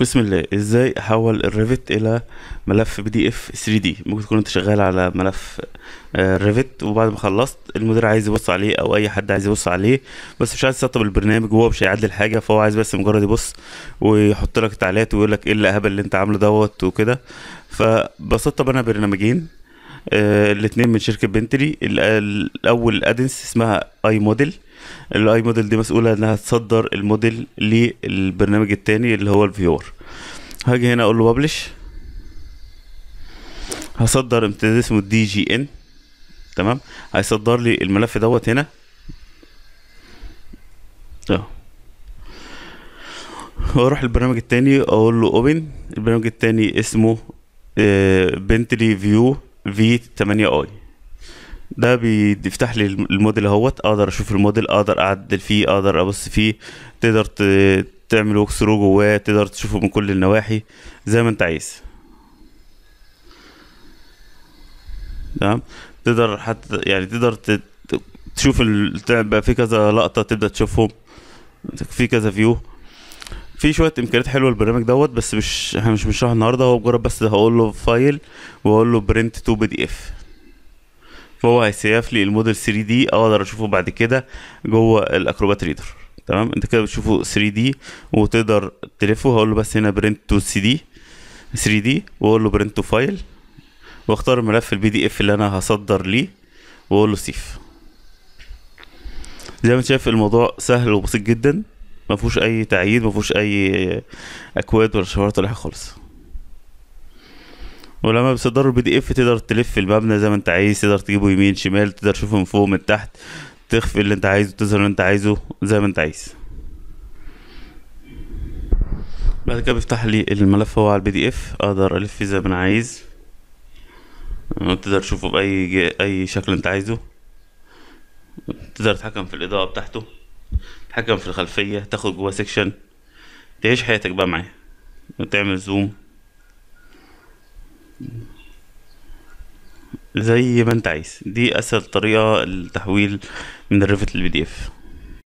بسم الله ازاي احول الريفت الى ملف بي دي اف 3 دي ممكن تكون انت شغال على ملف آه، ريفت وبعد ما خلصت المدير عايز يبص عليه او اي حد عايز يبص عليه بس مش عايز يسطب البرنامج وهو مش هيعدل حاجه فهو عايز بس مجرد يبص ويحط لك تعليقات ويقول لك ايه الهبل اللي انت عامله دوت وكده فبسطب انا برنامجين الاثنين آه، الاتنين من شركه بنتلي الاول ادنس اسمها اي موديل الاي موديل دي مسؤوله انها تصدر الموديل للبرنامج التاني اللي هو الفيور هاجي هنا اقول له ببلش هصدر امتداد اسمه دي جي ان تمام هيصدر لي الملف دوت هنا اه واروح البرنامج التاني اقول له اوبن البرنامج التاني اسمه بنتلي فيو في 8 اي ده بيفتح لي الموديل اهوت اقدر اشوف الموديل اقدر اعدل فيه اقدر ابص فيه تقدر تعمل ووك ثرو جواه تقدر تشوفه من كل النواحي زي ما انت عايز تمام تقدر حتى يعني تقدر تشوف ال... بقى في كذا لقطه تبدا تشوفهم في كذا فيو في شويه امكانيات حلوه البرنامج دوت بس مش احنا مش بنشرحه النهارده هو مجرد بس هقول له فايل واقول له برنت تو بي دي اف فهو هيسيف لي الموديل 3 دي اقدر اشوفه بعد كده جوه الاكروبات ريدر تمام انت كده بتشوفه 3 دي وتقدر تلفه هقول له بس هنا برنت تو سي دي 3 دي واقول له برنت تو فايل واختار الملف البي دي اف اللي انا هصدر ليه واقول له سيف زي ما انت شايف الموضوع سهل وبسيط جدا ما فيهوش اي تعييد ما فيهوش اي اكواد ولا شفرات ولا حاجه خالص ولما بتصدروا البي دي اف تقدر تلف المبنى زي ما انت عايز تقدر تجيبه يمين شمال تقدر تشوفه من فوق من تحت تخفي اللي انت عايزه تظهر اللي انت عايزه زي ما انت عايز بعد كده بيفتح لي الملف هو على البي دي اف اقدر الف فيه زي ما انا عايز تقدر تشوفه باي اي شكل انت عايزه تقدر تتحكم في الاضاءه بتاعته تتحكم في الخلفيه تاخد جوه سيكشن تعيش حياتك بقى معاه وتعمل زوم زي ما انت عايز دي اسهل طريقه للتحويل من الريفت للبي دي اف